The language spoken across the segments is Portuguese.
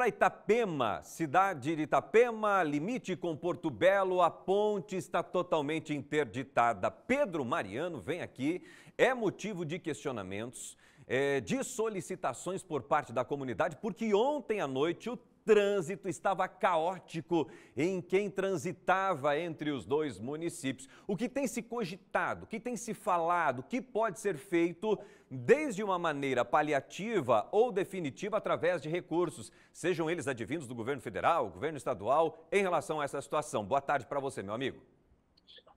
para Itapema, cidade de Itapema, limite com Porto Belo, a ponte está totalmente interditada. Pedro Mariano vem aqui, é motivo de questionamentos, é, de solicitações por parte da comunidade, porque ontem à noite o trânsito estava caótico em quem transitava entre os dois municípios. O que tem se cogitado, o que tem se falado, o que pode ser feito desde uma maneira paliativa ou definitiva através de recursos, sejam eles advindos do governo federal, governo estadual, em relação a essa situação. Boa tarde para você, meu amigo.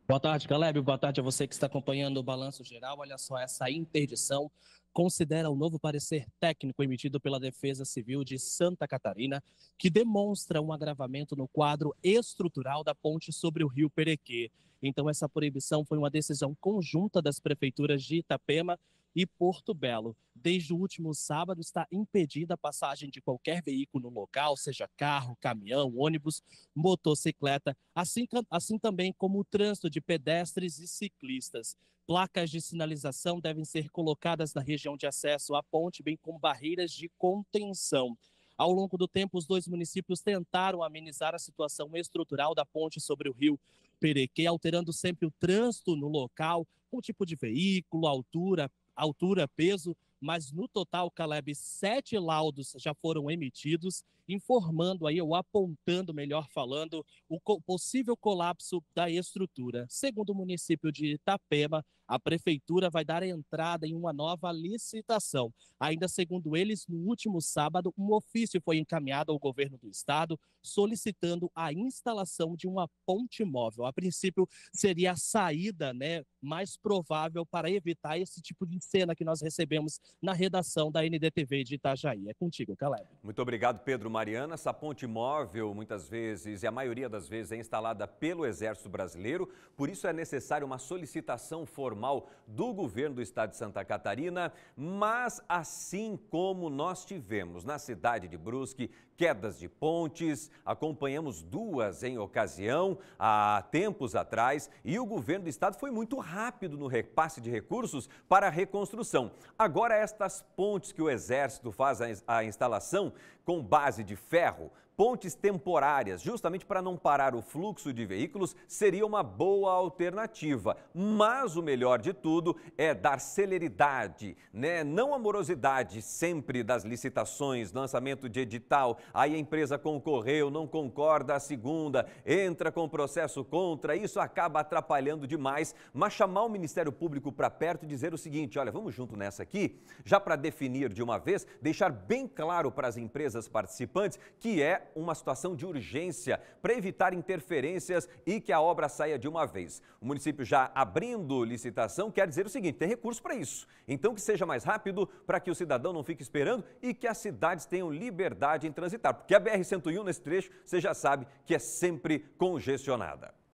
Boa tarde, Caleb. Boa tarde a você que está acompanhando o Balanço Geral. Olha só essa interdição considera o novo parecer técnico emitido pela Defesa Civil de Santa Catarina, que demonstra um agravamento no quadro estrutural da ponte sobre o rio Perequê. Então, essa proibição foi uma decisão conjunta das prefeituras de Itapema e Porto Belo desde o último sábado, está impedida a passagem de qualquer veículo no local, seja carro, caminhão, ônibus, motocicleta, assim, assim também como o trânsito de pedestres e ciclistas. Placas de sinalização devem ser colocadas na região de acesso à ponte, bem como barreiras de contenção. Ao longo do tempo, os dois municípios tentaram amenizar a situação estrutural da ponte sobre o rio Perequê, alterando sempre o trânsito no local, com o tipo de veículo, altura, altura, peso, mas no total, Caleb, sete laudos já foram emitidos, informando aí, ou apontando, melhor falando, o possível colapso da estrutura. Segundo o município de Itapema, a prefeitura vai dar entrada em uma nova licitação. Ainda segundo eles, no último sábado, um ofício foi encaminhado ao governo do estado solicitando a instalação de uma ponte móvel. A princípio, seria a saída, né, mais provável para evitar esse tipo de cena que nós recebemos na redação da NDTV de Itajaí. É contigo, Caleb. Muito obrigado, Pedro Mariana. Essa ponte móvel, muitas vezes, e a maioria das vezes, é instalada pelo Exército Brasileiro, por isso é necessário uma solicitação formal formal do governo do estado de Santa Catarina, mas assim como nós tivemos na cidade de Brusque quedas de pontes, acompanhamos duas em ocasião há tempos atrás e o governo do estado foi muito rápido no repasse de recursos para a reconstrução. Agora estas pontes que o exército faz a instalação com base de ferro Pontes temporárias, justamente para não parar o fluxo de veículos, seria uma boa alternativa. Mas o melhor de tudo é dar celeridade, né? não amorosidade sempre das licitações, lançamento de edital, aí a empresa concorreu, não concorda a segunda, entra com processo contra, isso acaba atrapalhando demais. Mas chamar o Ministério Público para perto e dizer o seguinte: olha, vamos junto nessa aqui, já para definir de uma vez, deixar bem claro para as empresas participantes que é uma situação de urgência para evitar interferências e que a obra saia de uma vez. O município já abrindo licitação quer dizer o seguinte: tem recurso para isso. Então que seja mais rápido para que o cidadão não fique esperando e que as cidades tenham liberdade em transitar. Porque a BR-101 nesse trecho, você já sabe que é sempre congestionada.